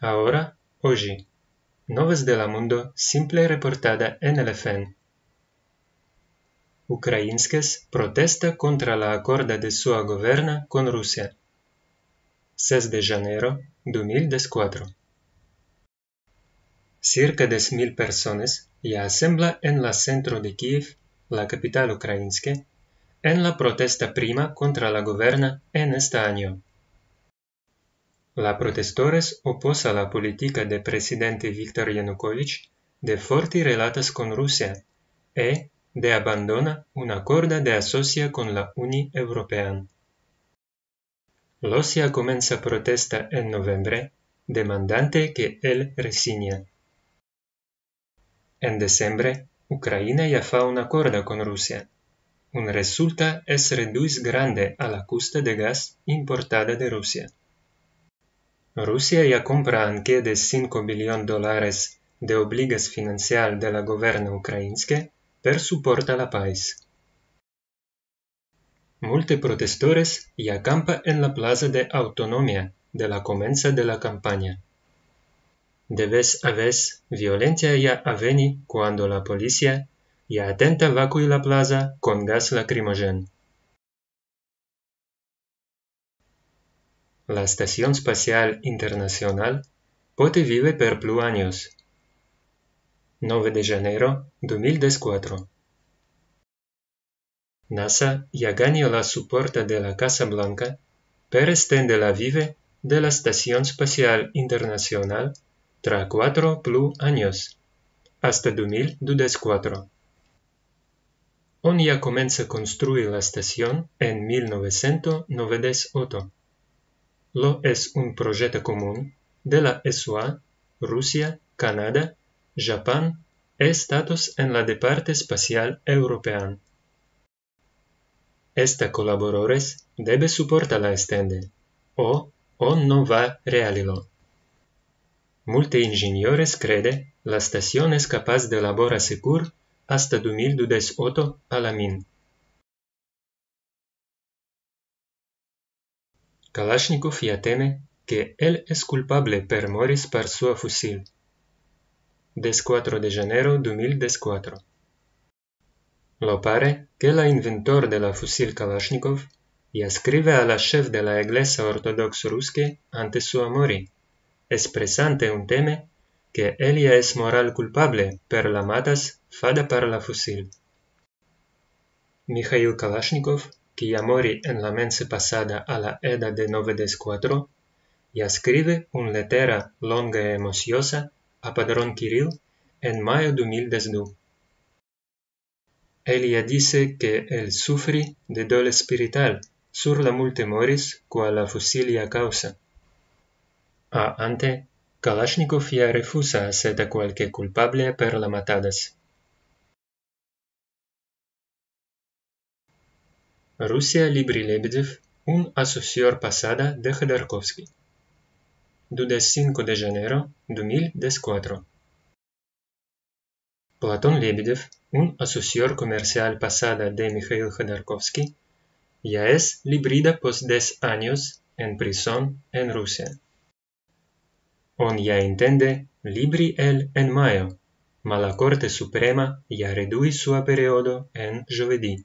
Ahora, hoy. Noves de la Mundo, simple reportada en el FN. protesta contra la acorda de su governa con Rusia. 6 de enero 2004. de 10.000 personas ya asembla en la centro de Kiev, la capital ucraniana, en la protesta prima contra la goberna en este año. La protestores oposa la política de presidente Viktor Yanukovych de forti relatas con Rusia e de abandona un acuerdo de asocia con la Unión Europea. Losia comienza protesta en noviembre, demandante que él resigne. En diciembre, Ucrania ya fa un acuerdo con Rusia. Un resulta es reduz grande a la custa de gas importada de Rusia. Rusia ja compra anche de 5 billion dollares de obligas financial de la governo ucrainske per supporta la pais. Multe protestores ja campa en la plaza de autonomia de la comenza de la campagna. De ves a ves, violencia ja aveni quando la policia ja atenta vacui la plaza con gas lacrimogen. la Estación Espacial Internacional puede vive per plu años. 9 de janeiro 2004 NASA ya ganó la soporta de la Casa Blanca per extender la vive de la Estación Espacial Internacional tras cuatro plu años, hasta 2024. On ya comienza a construir la estación en 1998. Lo es un proyecto común de la SUA, Rusia, Canadá, Japón e Estados en la de parte espacial Europea. Esta colaboradores debe soportar la extende, o, o no va realilo. Multi ingenieros crede la estación es capaz de labora secur hasta 2018 a la min. Kalashnikov ya teme que él es culpable per moris par su fusil. Des 4 de enero 2004. Lo pare que la inventor de la fusil Kalashnikov y escribe a la chef de la Iglesia Ortodoxa Ruske ante su amori, expresante un teme que ya es moral culpable per la matas fada para la fusil. Mikhail Kalashnikov mori en la mense pasada a la edad de 94, y escribe un lettera longa y e emociosa a Padrón Kirill en mayo de 2002. Ella dice que el sufre de dolor espiritual sur la multemoris cual la fusilia causa. A ante, Kalashnikov ya refusa a de a culpable per la matadas. Rusia Libri Lebedev, un asocior pasada de Khodorkovsky. 25 de enero de 2004. Platón Lebedev, un asocior comercial pasada de Mikhail Khodorkovsky, ya es librida por 10 años en prisión en Rusia. On ya intende libri el en mayo, ma la Corte Suprema ya reduce su periodo en jueves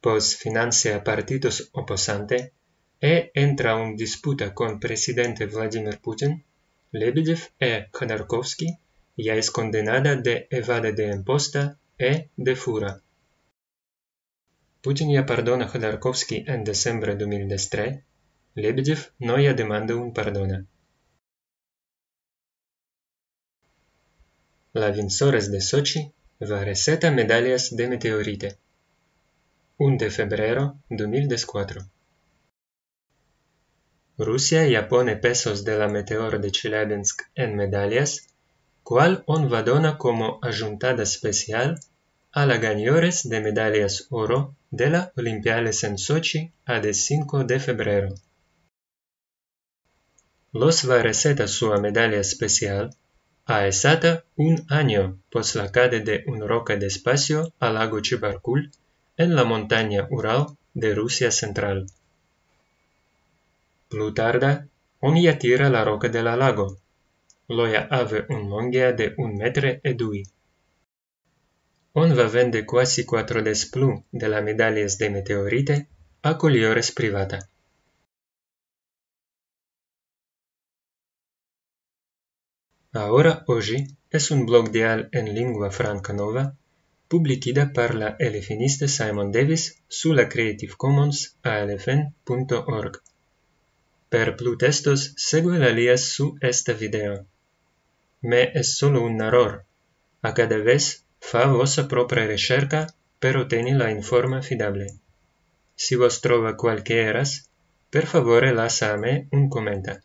pues financia partidos oposante e entra en disputa con presidente Vladimir Putin, Lebedev e Khodorkovsky ya es condenada de evade de imposta e de fura. Putin ya perdona a Khodorkovsky en diciembre de 2013, Lebedev no ya demanda un perdona. La Vinsores de Sochi va receta medallas de meteorite. 1 de febrero 2004. Rusia ya pone pesos de la Meteor de Chelyabinsk en medallas, cual Vadona como ajuntada especial a la ganadores de medallas oro de la Olimpiales en Sochi a de 5 de febrero. Los va receta su medalla especial a esata un año pos la cade de un roca de espacio al lago Chibarkul en la montaña Ural de Rusia central. Plutarda, ya tira la roca del lago. Ya ave un longhea de un metre edui. On va vende quasi cuatro plu de la medallas de meteorite a colores privata. Ahora hoy es un blog al en lengua franca nova publicida per la elefiniste Simon Davis sulla Creative Commons a elefen.org. Per plus testos, segue la lia su este video. Me es solo un error. A cada vez, fa vosa propria recerca per otteni la informa fidable. Si vos trova qualche eras, per favore lasa a me un commenta.